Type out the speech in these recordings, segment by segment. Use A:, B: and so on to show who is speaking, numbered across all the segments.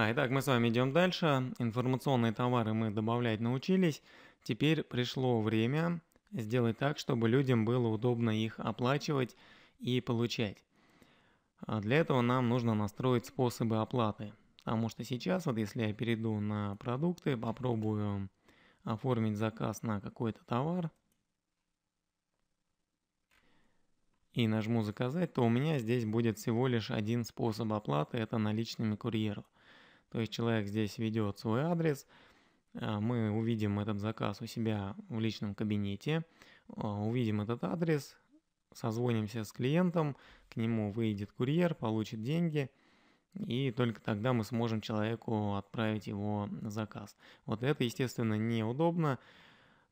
A: А, итак, мы с вами идем дальше. Информационные товары мы добавлять научились. Теперь пришло время сделать так, чтобы людям было удобно их оплачивать и получать. А для этого нам нужно настроить способы оплаты. Потому что сейчас, вот если я перейду на продукты, попробую оформить заказ на какой-то товар и нажму «Заказать», то у меня здесь будет всего лишь один способ оплаты – это наличными курьеров. То есть человек здесь ведет свой адрес, э, мы увидим этот заказ у себя в личном кабинете, э, увидим этот адрес, созвонимся с клиентом, к нему выйдет курьер, получит деньги, и только тогда мы сможем человеку отправить его заказ. Вот это, естественно, неудобно,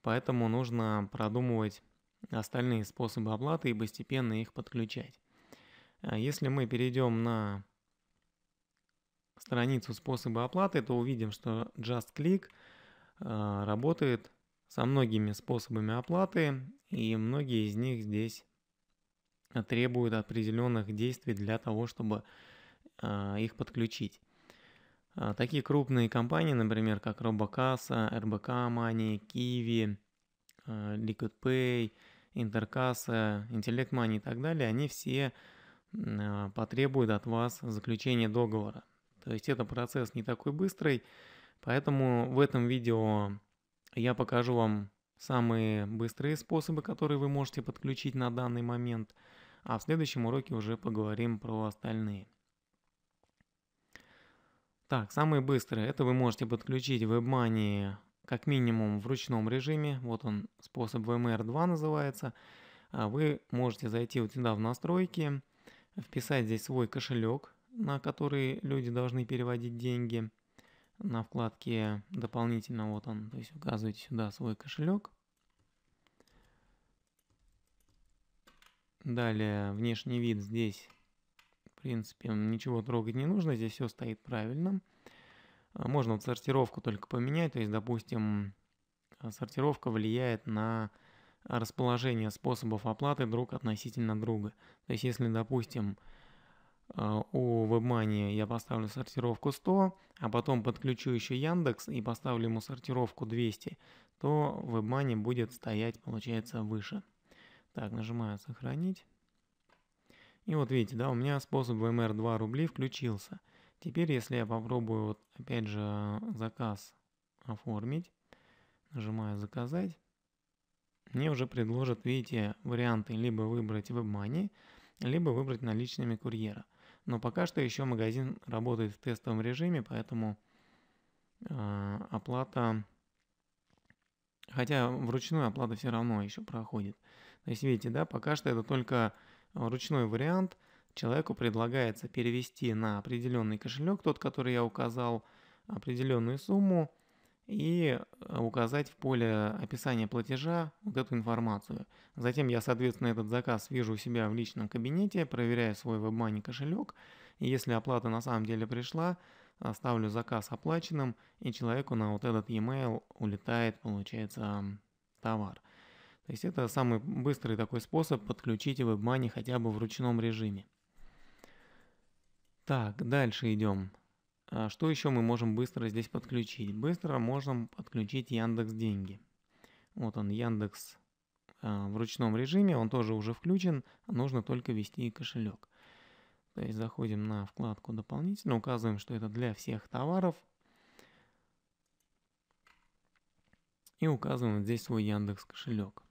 A: поэтому нужно продумывать остальные способы оплаты и постепенно их подключать. Э, если мы перейдем на страницу способы оплаты, то увидим, что JustClick э, работает со многими способами оплаты, и многие из них здесь требуют определенных действий для того, чтобы э, их подключить. Э, такие крупные компании, например, как Робокасса, RBK Money, Kiwi, LiquidPay, Интеркасса, Intellect Money и так далее, они все потребуют от вас заключения договора. То есть это процесс не такой быстрый, поэтому в этом видео я покажу вам самые быстрые способы, которые вы можете подключить на данный момент, а в следующем уроке уже поговорим про остальные. Так, самые быстрые. Это вы можете подключить в WebMoney как минимум в ручном режиме. Вот он, способ VMR2 называется. А вы можете зайти вот сюда в настройки, вписать здесь свой кошелек, на которые люди должны переводить деньги. На вкладке дополнительно вот он, то есть указывайте сюда свой кошелек. Далее внешний вид здесь, в принципе, ничего трогать не нужно, здесь все стоит правильно. А, можно вот сортировку только поменять, то есть, допустим, а, сортировка влияет на расположение способов оплаты друг относительно друга. То есть, если, допустим, у а, WebMoney я поставлю сортировку 100, а потом подключу еще Яндекс и поставлю ему сортировку 200, то WebMoney будет стоять, получается, выше. Так, нажимаю «Сохранить». И вот видите, да, у меня способ VMR 2 рубли включился. Теперь, если я попробую, вот, опять же, заказ оформить, нажимаю «Заказать», мне уже предложат, видите, варианты либо выбрать WebMoney, либо выбрать наличными курьера – но пока что еще магазин работает в тестовом режиме, поэтому э, оплата... Хотя вручную оплата все равно еще проходит. То есть, видите, да, пока что это только ручной вариант. Человеку предлагается перевести на определенный кошелек, тот, который я указал, определенную сумму, и э, указать в поле описания платежа вот эту информацию. Затем я, соответственно, этот заказ вижу у себя в личном кабинете, проверяю свой WebMoney кошелек, и если оплата на самом деле пришла, э, ставлю заказ оплаченным, и человеку на вот этот e-mail улетает, получается, товар. То есть это самый быстрый такой способ подключить WebMoney хотя бы в ручном режиме. Так, дальше идем. А что еще мы можем быстро здесь подключить? Быстро можем подключить Яндекс Деньги. Вот он, Яндекс а, в ручном режиме, он тоже уже включен, а нужно только ввести кошелек. То есть заходим на вкладку «Дополнительно», указываем, что это для всех товаров. И указываем здесь свой Яндекс кошелек.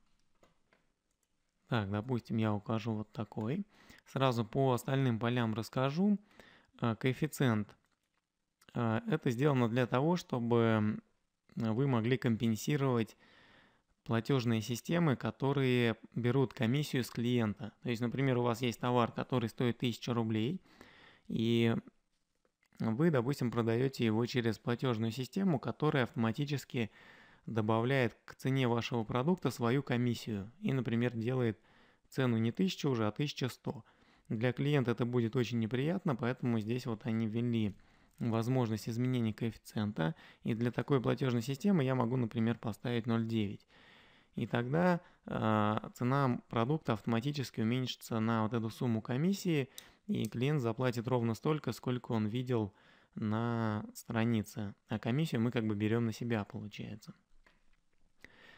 A: Так, допустим, я укажу вот такой. Сразу по остальным полям расскажу. Коэффициент – Э, это сделано для того, чтобы вы могли компенсировать платежные системы, которые берут комиссию с клиента. То есть, например, у вас есть товар, который стоит 1000 рублей, и вы, допустим, продаете его через платежную систему, которая автоматически добавляет к цене вашего продукта свою комиссию и, например, делает цену не 1000 уже, а 1100. Для клиента это будет очень неприятно, поэтому здесь вот они ввели возможность изменения коэффициента, и для такой платежной системы я могу, например, поставить 0,9. И тогда э, цена продукта автоматически уменьшится на вот эту сумму комиссии, и клиент заплатит ровно столько, сколько он видел на странице. А комиссию мы как бы берем на себя, получается.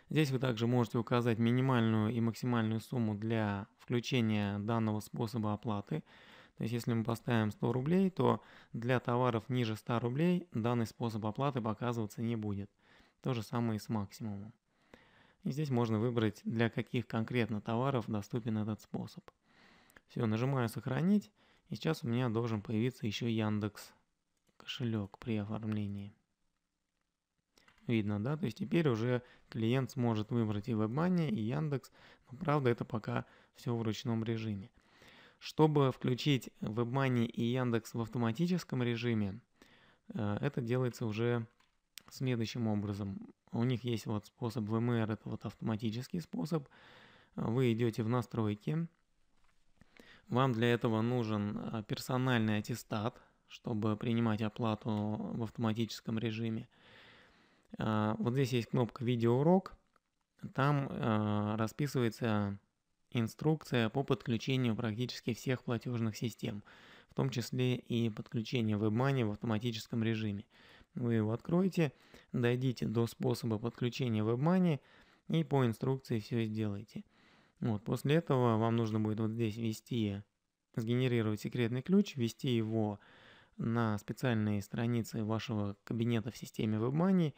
A: Здесь вы также можете указать минимальную и максимальную сумму для включения данного способа оплаты. То есть если мы поставим 100 рублей, то для товаров ниже 100 рублей данный способ оплаты показываться не будет. То же самое и с максимумом. И здесь можно выбрать, для каких конкретно товаров доступен этот способ. Все, нажимаю «Сохранить», и сейчас у меня должен появиться еще Яндекс кошелек при оформлении. Видно, да? То есть теперь уже клиент сможет выбрать и WebMoney, и Яндекс, но правда это пока все в ручном режиме. Чтобы включить WebMoney и Яндекс в автоматическом режиме, э, это делается уже следующим образом. У них есть вот способ VMR, это вот автоматический способ. Вы идете в настройки. Вам для этого нужен э, персональный аттестат, чтобы принимать оплату в автоматическом режиме. Э, вот здесь есть кнопка «Видеоурок». Там расписывается Инструкция по подключению практически всех платежных систем, в том числе и подключение WebMoney в автоматическом режиме. Вы его откроете, дойдите до способа подключения WebMoney и по инструкции все сделаете. Вот, после этого вам нужно будет вот здесь ввести, сгенерировать секретный ключ, ввести его на специальные страницы вашего кабинета в системе WebMoney,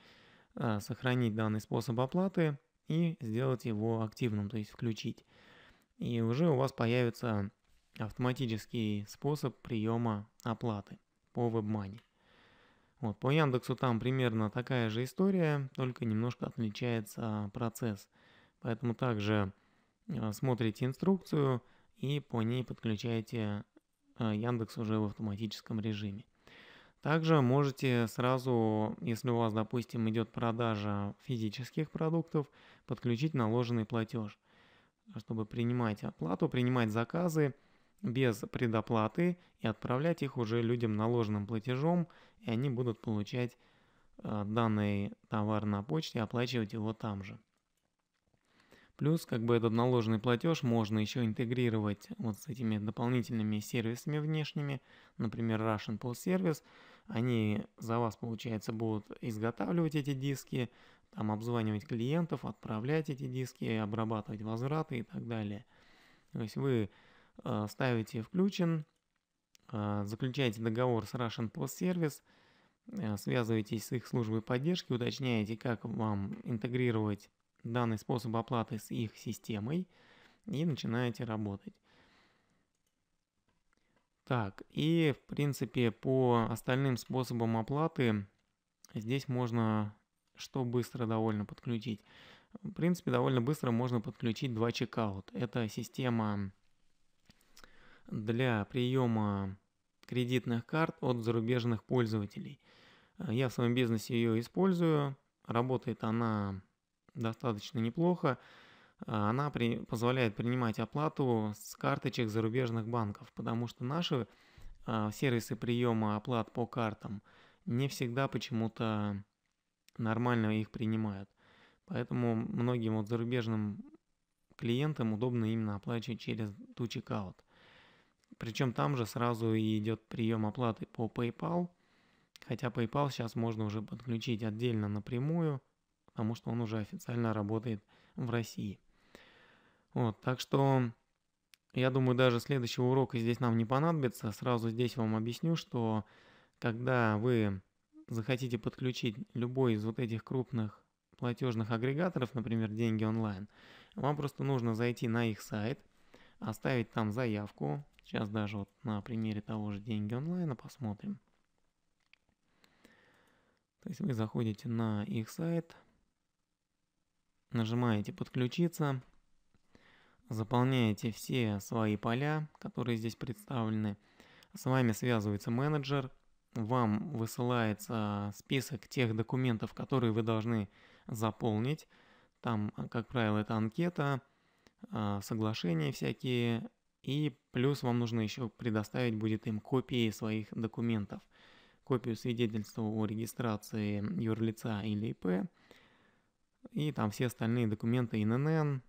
A: э, сохранить данный способ оплаты и сделать его активным, то есть включить и уже у вас появится автоматический способ приема оплаты по WebMoney. Вот, по Яндексу там примерно такая же история, только немножко отличается процесс. Поэтому также э, смотрите инструкцию и по ней подключаете э, Яндекс уже в автоматическом режиме. Также можете сразу, если у вас, допустим, идет продажа физических продуктов, подключить наложенный платеж – чтобы принимать оплату, принимать заказы без предоплаты и отправлять их уже людям наложенным платежом, и они будут получать э, данный товар на почте и оплачивать его там же. Плюс, как бы этот наложенный платеж можно еще интегрировать вот с этими дополнительными сервисами внешними, например, Russian Post Service. Они за вас, получается, будут изготавливать эти диски, там обзванивать клиентов, отправлять эти диски, обрабатывать возвраты и так далее. То есть вы э, ставите включен, э, заключаете договор с Russian Post Service, э, связываетесь с их службой поддержки, уточняете, как вам интегрировать данный способ оплаты с их системой и начинаете работать. Так, и в принципе по остальным способам оплаты здесь можно что быстро довольно подключить? В принципе, довольно быстро можно подключить два чекаут. Это система для приема кредитных карт от зарубежных пользователей. Э, я в своем бизнесе ее использую. Работает она достаточно неплохо. Э, она при, позволяет принимать оплату с карточек зарубежных банков, потому что наши э, сервисы приема оплат по картам не всегда почему-то нормально их принимают. Поэтому многим вот зарубежным клиентам удобно именно оплачивать через ту чекаут. Причем там же сразу и идет прием оплаты по PayPal, хотя PayPal сейчас можно уже подключить отдельно напрямую, потому что он уже официально работает в России. Вот, так что я думаю, даже следующего урока здесь нам не понадобится. Сразу здесь вам объясню, что когда вы захотите подключить любой из вот этих крупных платежных агрегаторов, например, деньги онлайн, вам просто нужно зайти на их сайт, оставить там заявку. Сейчас даже вот на примере того же деньги онлайна посмотрим. То есть вы заходите на их сайт, нажимаете подключиться, заполняете все свои поля, которые здесь представлены. С вами связывается менеджер, вам высылается список тех документов, которые вы должны заполнить. Там, а, как правило, это анкета, а, соглашения всякие, и плюс вам нужно еще предоставить будет им копии своих документов. Копию свидетельства о регистрации юрлица или ИП, и там все остальные документы ИНН,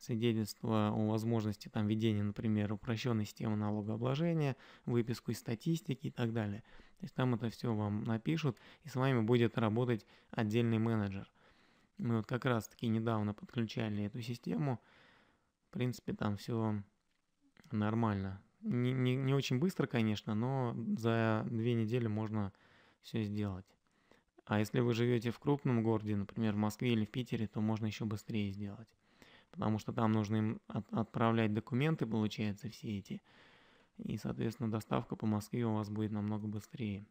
A: свидетельство о возможности там ведения, например, упрощенной системы налогообложения, выписку из статистики и так далее – то есть там это все вам напишут, и с вами будет работать отдельный менеджер. Мы вот как раз-таки недавно подключали эту систему. В принципе, там все нормально. Не, не, не очень быстро, конечно, но за две недели можно все сделать. А если вы живете в крупном городе, например, в Москве или в Питере, то можно еще быстрее сделать. Потому что там нужно им от, отправлять документы, получается, все эти и, соответственно, доставка по Москве у вас будет намного быстрее.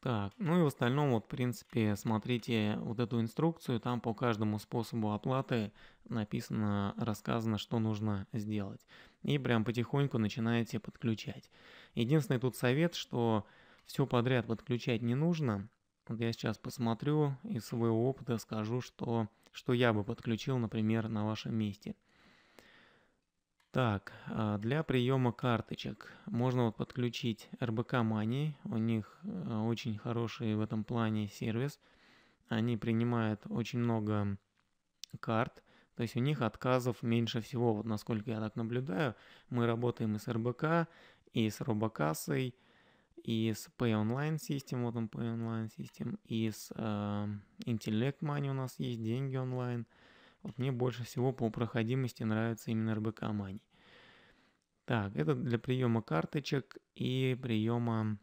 A: Так, ну и в остальном, вот, в принципе, смотрите вот эту инструкцию, там по каждому способу оплаты написано, рассказано, что нужно сделать. И прям потихоньку начинаете подключать. Единственный тут совет, что все подряд подключать не нужно. Вот я сейчас посмотрю, из своего опыта скажу, что, что я бы подключил, например, на вашем месте – так, а, для приема карточек можно вот подключить РБК Money, у них а, очень хороший в этом плане сервис. Они принимают очень много карт, то есть у них отказов меньше всего, вот насколько я так наблюдаю. Мы работаем и с РБК, и с Робокассой, и с Pay Online System, вот он Pay Online System, и с э, Intellect Money у нас есть, деньги онлайн. Вот мне больше всего по проходимости нравится именно РБК Money. Так, это для приема карточек и приема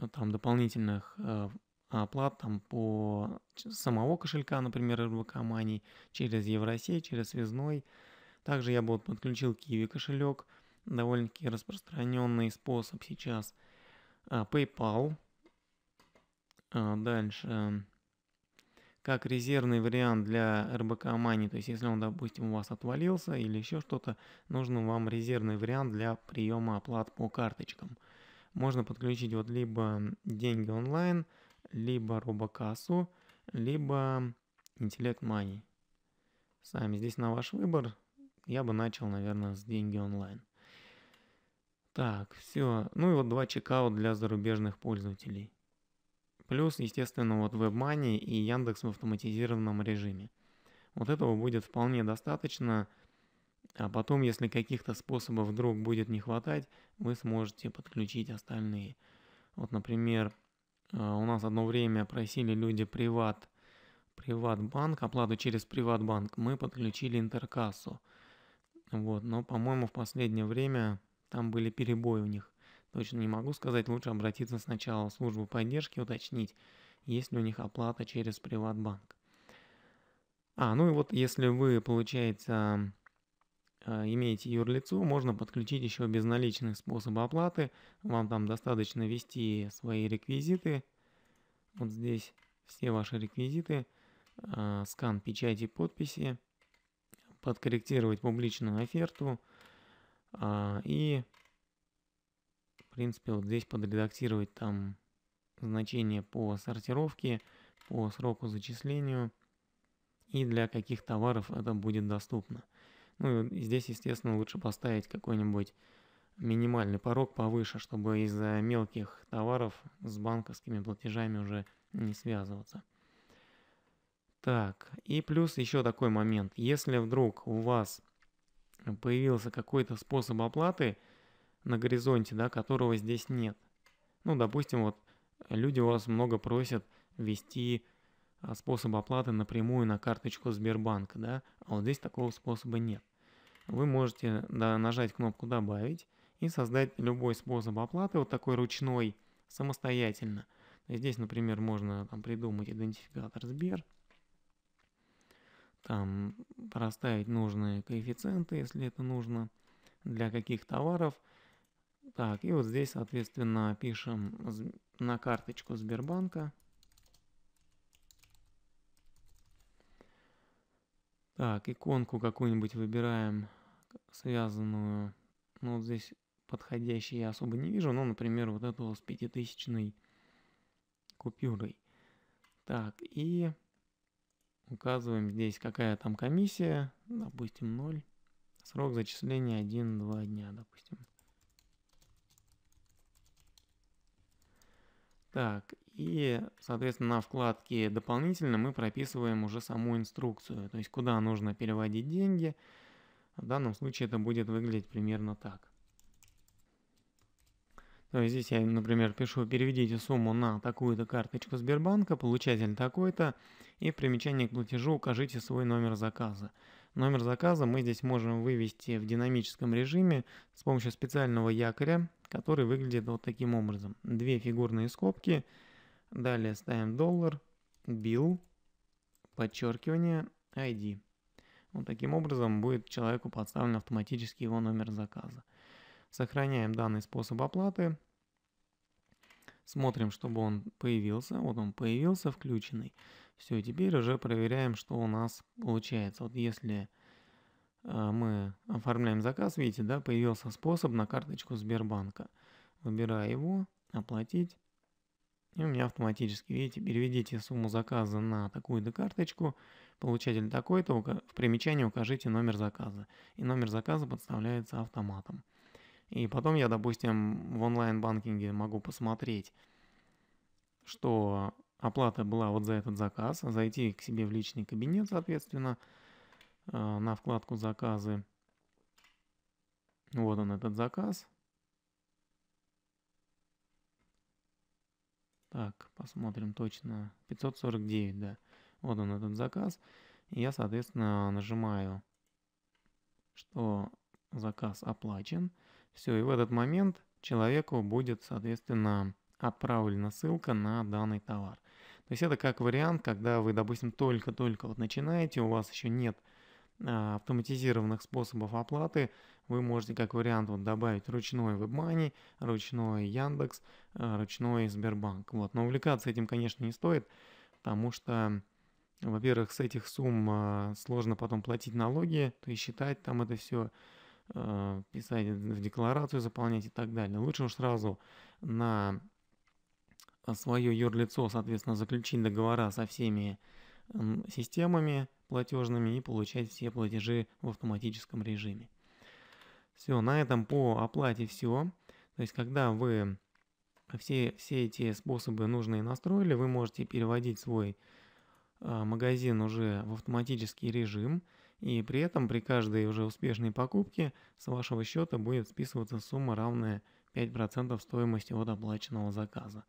A: э, там дополнительных э, оплат там по самого кошелька, например, РБК Money, через Евросей, через связной. Также я бы вот подключил Kiwi кошелек, довольно-таки распространенный способ сейчас. Э, PayPal. Дальше как резервный вариант для РБК Мани. То есть, если он, допустим, у вас отвалился или еще что-то, нужен вам резервный вариант для приема оплат по карточкам. Можно подключить вот либо деньги онлайн, либо робокассу, либо интеллект Мани. Сами здесь на ваш выбор. Я бы начал, наверное, с деньги онлайн. Так, все. Ну и вот два чекаут для зарубежных пользователей. Плюс, естественно, вот WebMoney и Яндекс в автоматизированном режиме. Вот этого будет вполне достаточно. А потом, если каких-то способов вдруг будет не хватать, вы сможете подключить остальные. Вот, например, э, у нас одно время просили люди приват, приват-банк, оплату через приват-банк. Мы подключили интеркассу. Вот, но, по-моему, в последнее время там были перебои у них. Точно не могу сказать, лучше обратиться сначала в службу поддержки, уточнить, есть ли у них оплата через приватбанк. А, ну и вот если вы, получается, а, имеете юрлицо, можно подключить еще безналичные способы оплаты. Вам там достаточно ввести свои реквизиты. Вот здесь все ваши реквизиты, а, скан печати подписи, подкорректировать публичную оферту а, и в принципе, вот здесь подредактировать там значение по сортировке, по сроку зачислению и для каких товаров это будет доступно. Ну и здесь, естественно, лучше поставить какой-нибудь минимальный порог повыше, чтобы из-за мелких товаров с банковскими платежами уже не связываться. Так, и плюс еще такой момент. Если вдруг у вас появился какой-то способ оплаты – на горизонте, да, которого здесь нет. Ну, допустим, вот э, люди у вас много просят ввести а, способ оплаты напрямую на карточку Сбербанка, да, а вот здесь такого способа нет. Вы можете да, нажать кнопку «Добавить» и создать любой способ оплаты, вот такой ручной, самостоятельно. Здесь, например, можно там, придумать идентификатор Сбер, там проставить нужные коэффициенты, если это нужно, для каких товаров – так, и вот здесь, соответственно, пишем на карточку Сбербанка. Так, иконку какую-нибудь выбираем, связанную. Ну, вот здесь подходящей я особо не вижу. Ну, например, вот эту с пятитысячной купюрой. Так, и указываем здесь, какая там комиссия. Допустим, 0. Срок зачисления 1-2 дня, допустим. Так, и, соответственно, на вкладке «Дополнительно» мы прописываем уже саму инструкцию, то есть куда нужно переводить деньги. В данном случае это будет выглядеть примерно так. То есть здесь я, например, пишу «Переведите сумму на такую-то карточку Сбербанка, получатель такой-то», и в примечании к платежу укажите свой номер заказа. Номер заказа мы здесь можем вывести в динамическом режиме с помощью специального якоря, который выглядит вот таким образом. Две фигурные скобки, далее ставим доллар, bill, подчеркивание, ID. Вот таким образом будет человеку подставлен автоматически его номер заказа. Сохраняем данный способ оплаты. Смотрим, чтобы он появился. Вот он появился, включенный. Все, теперь уже проверяем, что у нас получается. Вот если а, мы оформляем заказ, видите, да, появился способ на карточку Сбербанка. Выбираю его, оплатить. И у меня автоматически, видите, переведите сумму заказа на такую-то карточку, получатель такой-то, в примечании укажите номер заказа. И номер заказа подставляется автоматом. И потом я, допустим, в онлайн-банкинге могу посмотреть, что оплата была вот за этот заказ, зайти к себе в личный кабинет, соответственно, а, на вкладку «Заказы». Вот он, этот заказ. Так, посмотрим точно. 549, да. Вот он, этот заказ. И я, соответственно, нажимаю, что заказ оплачен. Все, и в этот момент человеку будет, соответственно, отправлена ссылка на данный товар. То есть это как вариант, когда вы, допустим, только-только вот начинаете, у вас еще нет а, автоматизированных способов оплаты вы можете как вариант вот добавить ручной WebMoney, ручной Яндекс, а, ручной Сбербанк. Вот. Но увлекаться этим, конечно, не стоит, потому что, во-первых, с этих сумм а, сложно потом платить налоги, то есть считать там это все, писать в декларацию, заполнять и так далее. Лучше уж сразу на свое юрлицо, соответственно, заключить договора со всеми системами платежными и получать все платежи в автоматическом режиме. Все, на этом по оплате все. То есть, когда вы все, все эти способы нужные настроили, вы можете переводить свой а, магазин уже в автоматический режим, и при этом при каждой уже успешной покупке с вашего счета будет списываться сумма равная 5% стоимости от оплаченного заказа.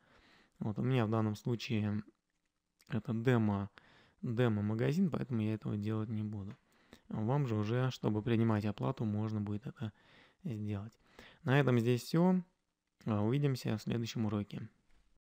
A: Вот у меня в данном случае это демо демо-магазин, поэтому я этого делать не буду. Вам же уже, чтобы принимать оплату, можно будет это сделать. На этом здесь все. А, увидимся в следующем уроке.